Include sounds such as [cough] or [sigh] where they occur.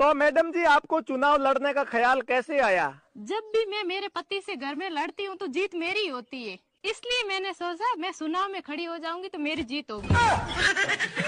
तो मैडम जी आपको चुनाव लड़ने का ख्याल कैसे आया जब भी मैं मेरे पति से घर में लड़ती हूँ तो जीत मेरी होती है इसलिए मैंने सोचा मैं चुनाव में खड़ी हो जाऊंगी तो मेरी जीत होगी [laughs]